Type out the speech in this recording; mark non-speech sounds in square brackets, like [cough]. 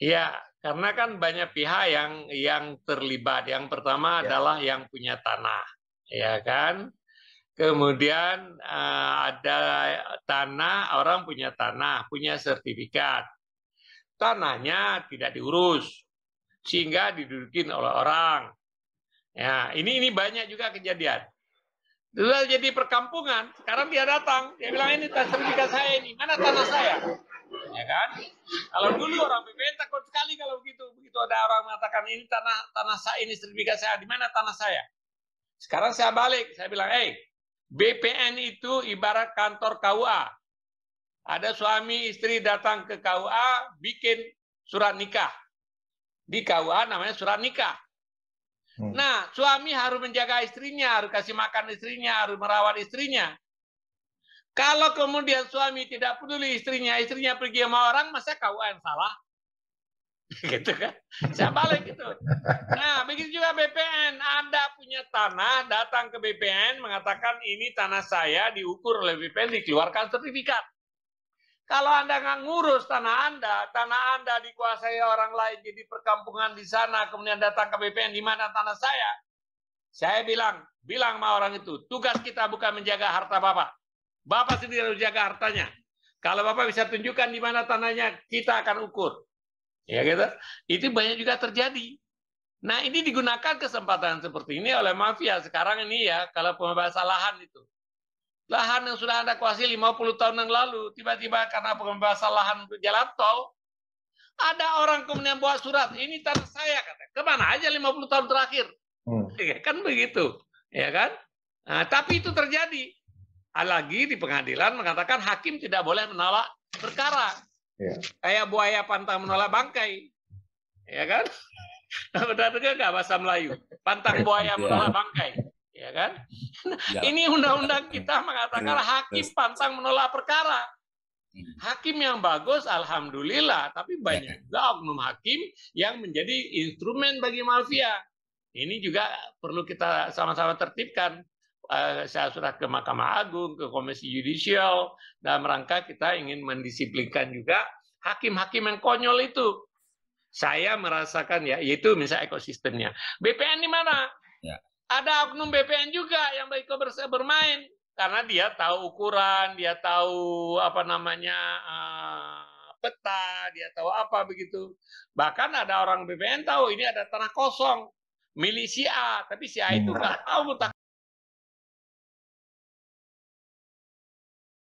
Iya, karena kan banyak pihak yang yang terlibat. Yang pertama ya. adalah yang punya tanah, ya kan? Kemudian uh, ada tanah, orang punya tanah, punya sertifikat. Tanahnya tidak diurus, sehingga didudukin oleh orang. Ya, ini ini banyak juga kejadian. Dulu jadi perkampungan, sekarang dia datang, dia bilang ini sertifikat saya ini, mana tanah saya? ya kan? Kalau dulu orang BPN takut sekali kalau begitu. Begitu ada orang mengatakan ini tanah tanah saya ini sertifikat saya, di mana tanah saya? Sekarang saya balik, saya bilang, "Eh, BPN itu ibarat kantor KUA. Ada suami istri datang ke KUA bikin surat nikah. Di KUA namanya surat nikah. Hmm. Nah, suami harus menjaga istrinya, harus kasih makan istrinya, harus merawat istrinya. Kalau kemudian suami tidak peduli istrinya, istrinya pergi sama orang, masa yang salah? [laughs] gitu kan? Saya balik gitu. Nah, begitu juga BPN. Anda punya tanah, datang ke BPN, mengatakan ini tanah saya, diukur oleh BPN, dikeluarkan sertifikat. Kalau Anda nggak ngurus tanah Anda, tanah Anda dikuasai orang lain, jadi perkampungan di sana, kemudian datang ke BPN, di mana tanah saya? Saya bilang, bilang sama orang itu, tugas kita bukan menjaga harta Bapak. Bapak sendiri harus jaga hartanya. Kalau Bapak bisa tunjukkan di mana tanahnya, kita akan ukur. Ya gitu. Itu banyak juga terjadi. Nah, ini digunakan kesempatan seperti ini oleh mafia sekarang ini ya, kalau pembebasan lahan itu. Lahan yang sudah Anda kuasai 50 tahun yang lalu, tiba-tiba karena pembebasan lahan untuk jalan tol, ada orang kemudian bawa surat, ini tanah saya, kata. Kemana aja 50 tahun terakhir? Hmm. Iya, kan begitu. Ya kan? Nah, tapi itu terjadi lagi di pengadilan mengatakan hakim tidak boleh menolak perkara. Ya. Kayak buaya pantang menolak bangkai. Ya kan? [laughs] Udah dengar nggak bahasa Melayu? Pantang buaya iya. menolak bangkai. Ya kan? Ya. [laughs] Ini undang-undang kita mengatakan iya. hakim pantang menolak perkara. Hmm. Hakim yang bagus, alhamdulillah. Tapi banyak juga oknum hakim yang menjadi instrumen bagi mafia. Ini juga perlu kita sama-sama tertibkan. Eh, saya sudah ke Mahkamah Agung, ke Komisi Yudisial, dalam rangka kita ingin mendisiplinkan juga hakim-hakim yang konyol itu. Saya merasakan ya, yaitu misalnya ekosistemnya. BPN di mana? Ya. Ada oknum BPN juga yang baik bermain karena dia tahu ukuran, dia tahu apa namanya eh, peta, dia tahu apa begitu. Bahkan ada orang BPN tahu ini ada tanah kosong milih A, tapi si A itu nggak tahu